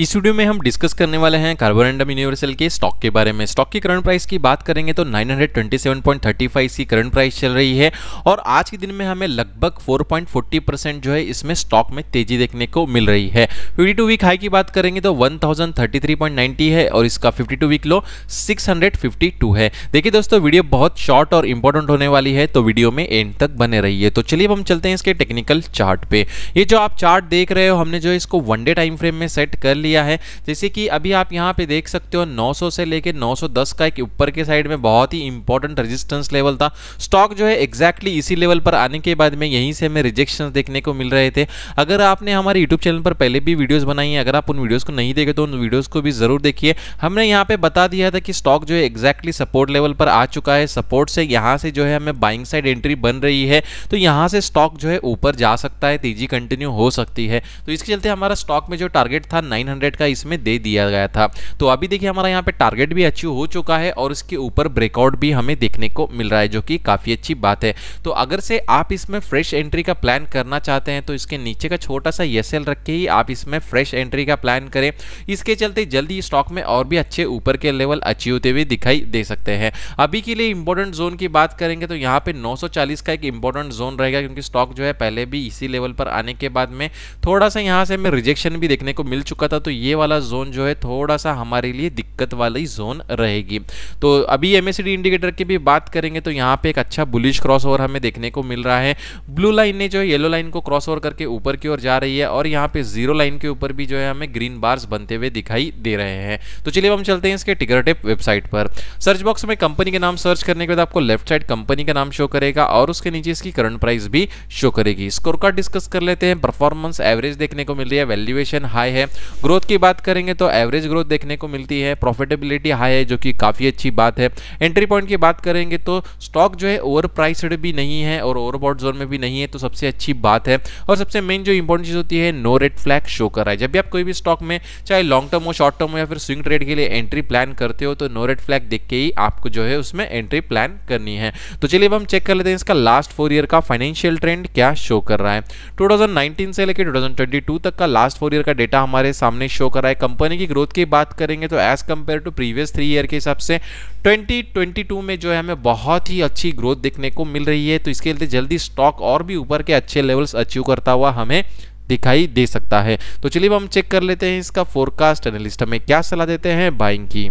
इस वीडियो में हम डिस्कस करने वाले हैं कार्बोरेंडम यूनिवर्सल के स्टॉक के बारे में स्टॉक की करंट प्राइस की बात करेंगे तो 927.35 इसकी करंट प्राइस चल रही है और आज के दिन में हमें लगभग 4.40 परसेंट जो है इसमें स्टॉक में तेजी देखने को मिल रही है 52 वीक हाई की बात करेंगे तो 1033.90 है और इसका 52 वीक लो 652 है देखिए दोस्तों वीडियो बहुत शॉर्ट और इंपॉर्टेंट होने वाली है तो वीडियो में एंड तक बने है तो चलिए हम चलते हैं इसके टेक्निकल चार्ट ये जो आप चार्ट देख रहे हो हमने जो इसको वन डे टाइम फ्रेम में सेट कर लिया लिया है जैसे कि अभी आप यहाँ पे देख सकते हो 900 से लेके 910 का एक ऊपर के साइड में बहुत ही इंपॉर्टेंट रेजिस्टेंस लेवल था स्टॉक जो है एग्जैक्टली इसी लेवल पर आने के बाद में यहीं से हमें रिजेक्शन देखने को मिल रहे थे अगर आपने हमारे यूट्यूब चैनल पर पहले भी वीडियोज़ बनाई है अगर आप उन वीडियोज़ को नहीं देखे तो उन वीडियोज़ को भी ज़रूर देखिए हमने यहाँ पे बता दिया था कि स्टॉक जो है एक्जैक्टली सपोर्ट लेवल पर आ चुका है सपोर्ट से यहाँ से जो है हमें बाइंग साइड एंट्री बन रही है तो यहाँ से स्टॉक जो है ऊपर जा सकता है तेजी कंटिन्यू हो सकती है तो इसके चलते हमारा स्टॉक में जो टारगेट था नाइन हंड्रेड का इसमें दे दिया गया था तो अभी देखिए हमारा यहाँ पे टारगेट भी अचीव हो चुका है और इसके ऊपर ब्रेकआउट भी हमें देखने को मिल रहा है जो कि काफ़ी अच्छी बात है तो अगर से आप इसमें फ्रेश एंट्री का प्लान करना चाहते हैं तो इसके नीचे का छोटा सा एस रख के ही आप इसमें फ्रेश एंट्री का प्लान करें इसके चलते जल्दी स्टॉक में और भी अच्छे ऊपर के लेवल अचीव होते हुए दिखाई दे सकते हैं अभी के लिए इंपॉर्टेंट जोन की बात करेंगे तो यहाँ पे 940 का एक इंपॉर्टेंट जोन रहेगा क्योंकि स्टॉक जो है पहले भी इसी लेवल पर आने के बाद में थोड़ा सा यहाँ से हमें रिजेक्शन भी देखने को मिल चुका था ज़्यादा तो ये वाला जोन जो है थोड़ा सा हमारे लिए दिक्कत वाली जोन रहेगी तो अभी एम इंडिकेटर की भी बात करेंगे तो यहाँ पे एक अच्छा बुलिश क्रॉस हमें देखने को मिल रहा है ब्लू लाइन ने जो है येलो लाइन को क्रॉस करके ऊपर की ओर जा रही है और यहाँ पे जीरो लाइन के ऊपर भी जो है हमें ग्रीन बार्स बनते हुए दिखाई दे रहे हैं तो चलिए हम चलते हैं इसके टिकर टेप वेबसाइट पर सर्च बॉक्स में कंपनी के नाम सर्च करने के बाद आपको लेफ्ट साइड कंपनी का नाम शो करेगा और उसके नीचे इसकी करंट प्राइस भी शो करेगी स्कोर कार्ड डिस्कस कर लेते हैं परफॉर्मेंस एवरेज देखने को मिल रही है वैल्यूएशन हाई है ग्रोथ की बात करेंगे तो एवरेज ग्रोथ देखने को मिलती है प्रॉफिटेबिलिटी हाई है जो कि काफ़ी अच्छी बात है एंट्री पॉइंट की बात करेंगे तो स्टॉक जो है ओवर प्राइसड भी नहीं है और ओवरबॉट जोन में भी नहीं है तो सबसे अच्छी बात है और सबसे मेन जो इंपॉर्टेंट चीज़ होती है नो रेड फ्लैग शो कर रहा है जब भी आप कोई भी स्टॉक में चाहे लॉन्ग टर्म हो शॉर्ट टर्म हो या फिर स्विंग ट्रेड के लिए एंट्री प्लान करते हो तो नो रेड फ्लैग देख के ही आपको जो है उसमें एंट्री प्लान करनी है तो चलिए अब हम चेक कर लेते हैं इसका लास्ट फोर ईयर का फाइनेंशियल ट्रेंड क्या शो कर रहा है टू से लेकर टू तक का लास्ट फोर ईयर का डेटा हमारे सामने सामने शो करा है कंपनी की ग्रोथ की बात करेंगे तो as compared to previous three year के हिसाब से 2022 में जो है हमें बहुत ही अच्छी ग्रोथ देखने को मिल रही है तो इसके लिए जल्दी स्टॉक और भी ऊपर के अच्छे लेवल्स अचीव करता हुआ हमें दिखाई दे सकता है तो चलिए हम चेक कर लेते हैं इसका फोरकास्ट एनालिस्ट हमें क्या सलाह देते हैं बाइंग की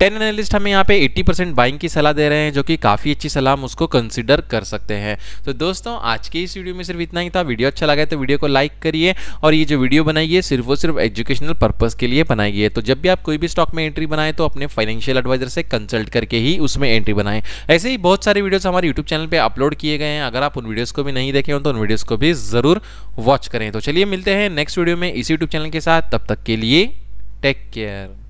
टेन एनालिस्ट हमें यहाँ पे 80 परसेंट बाइंग की सलाह दे रहे हैं जो कि काफ़ी अच्छी सलाह हम उसको कंसिडर कर सकते हैं तो दोस्तों आज के इस वीडियो में सिर्फ इतना ही था वीडियो अच्छा लगा तो वीडियो को लाइक करिए और ये जो वीडियो बनाई है सिर्फ और सिर्फ एजुकेशनल पर्पज़ के लिए बनाई है तो जब भी आप कोई भी स्टॉक में एंट्री बनाएं तो अपने फाइनेंशियल एडवाइजर से कंसल्ट करके ही उसमें एंट्री बनाएं ऐसे ही बहुत सारे वीडियोज़ हमारे यूट्यूब चैनल पर अपलोड किए गए हैं अगर आप उन वीडियोज़ को भी नहीं देखे हो तो उन वीडियोज़ को भी ज़रूर वॉच करें तो चलिए मिलते हैं नेक्स्ट वीडियो में इस यूट्यूब चैनल के साथ तब तक के लिए टेक केयर